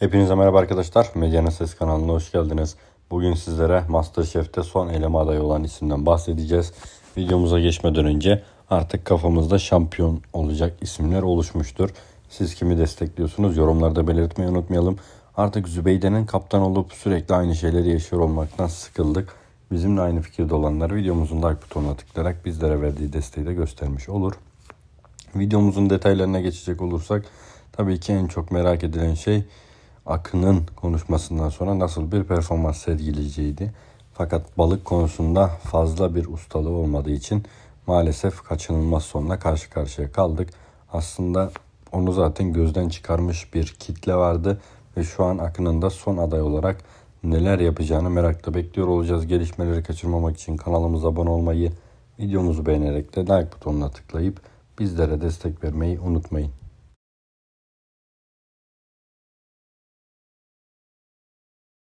Hepinize merhaba arkadaşlar. Medyanın Ses kanalına hoş geldiniz. Bugün sizlere Masterchef'te son eleme adayı olan isimden bahsedeceğiz. Videomuza geçmeden önce artık kafamızda şampiyon olacak isimler oluşmuştur. Siz kimi destekliyorsunuz yorumlarda belirtmeyi unutmayalım. Artık Zübeyde'nin kaptan olup sürekli aynı şeyleri yaşıyor olmaktan sıkıldık. Bizimle aynı fikirde olanlar videomuzun like butonuna tıklayarak bizlere verdiği desteği de göstermiş olur. Videomuzun detaylarına geçecek olursak tabii ki en çok merak edilen şey Akın'ın konuşmasından sonra nasıl bir performans sergileyeceğiydi. Fakat balık konusunda fazla bir ustalığı olmadığı için maalesef kaçınılmaz sonuna karşı karşıya kaldık. Aslında onu zaten gözden çıkarmış bir kitle vardı ve şu an Akın'ın da son aday olarak neler yapacağını merakla bekliyor olacağız. Gelişmeleri kaçırmamak için kanalımıza abone olmayı, videomuzu beğenerek de like butonuna tıklayıp bizlere destek vermeyi unutmayın.